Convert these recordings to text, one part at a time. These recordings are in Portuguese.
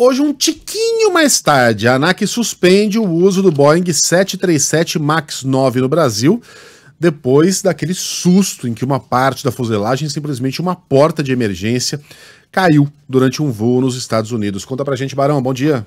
Hoje, um tiquinho mais tarde, a ANAC suspende o uso do Boeing 737 MAX 9 no Brasil, depois daquele susto em que uma parte da fuselagem, simplesmente uma porta de emergência, caiu durante um voo nos Estados Unidos. Conta pra gente, Barão. Bom dia.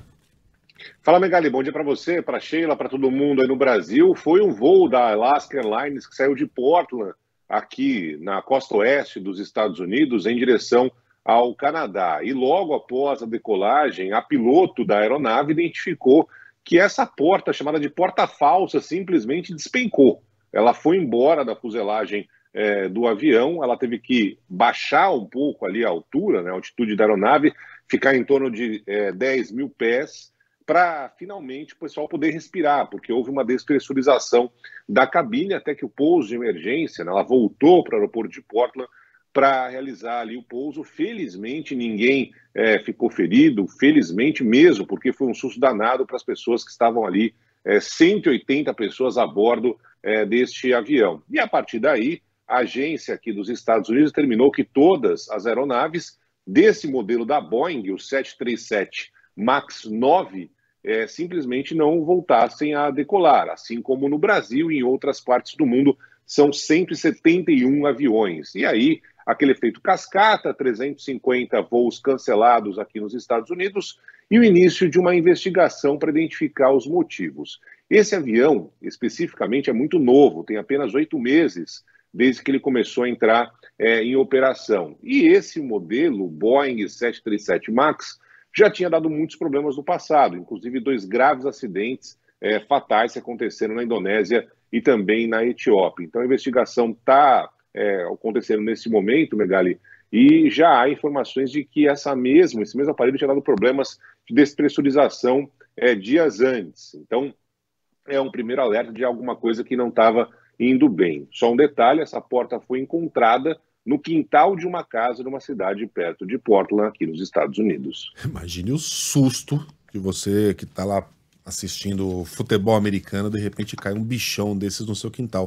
Fala, Megali. Bom dia para você, para Sheila, para todo mundo aí no Brasil. Foi um voo da Alaska Airlines que saiu de Portland, aqui na costa oeste dos Estados Unidos, em direção ao Canadá. E logo após a decolagem, a piloto da aeronave identificou que essa porta, chamada de porta falsa, simplesmente despencou. Ela foi embora da fuselagem é, do avião, ela teve que baixar um pouco ali a altura, né, a altitude da aeronave, ficar em torno de é, eh, 10 mil pés, para finalmente o pessoal poder respirar, porque houve uma despressurização da cabine até que o pouso de emergência, né, ela voltou para o aeroporto de Portland para realizar ali o pouso. Felizmente, ninguém é, ficou ferido, felizmente mesmo, porque foi um susto danado para as pessoas que estavam ali, é, 180 pessoas a bordo é, deste avião. E a partir daí, a agência aqui dos Estados Unidos terminou que todas as aeronaves desse modelo da Boeing, o 737 MAX 9, é, simplesmente não voltassem a decolar, assim como no Brasil e em outras partes do mundo, são 171 aviões. E aí aquele efeito cascata, 350 voos cancelados aqui nos Estados Unidos e o início de uma investigação para identificar os motivos. Esse avião, especificamente, é muito novo, tem apenas oito meses desde que ele começou a entrar é, em operação. E esse modelo, Boeing 737 MAX, já tinha dado muitos problemas no passado, inclusive dois graves acidentes é, fatais que aconteceram na Indonésia e também na Etiópia. Então a investigação está é, acontecendo nesse momento, Megali, e já há informações de que essa mesmo, esse mesmo aparelho tinha dado problemas de despressurização é, dias antes. Então, é um primeiro alerta de alguma coisa que não estava indo bem. Só um detalhe: essa porta foi encontrada no quintal de uma casa numa cidade perto de Portland, aqui nos Estados Unidos. Imagine o susto que você que está lá assistindo futebol americano, de repente cai um bichão desses no seu quintal.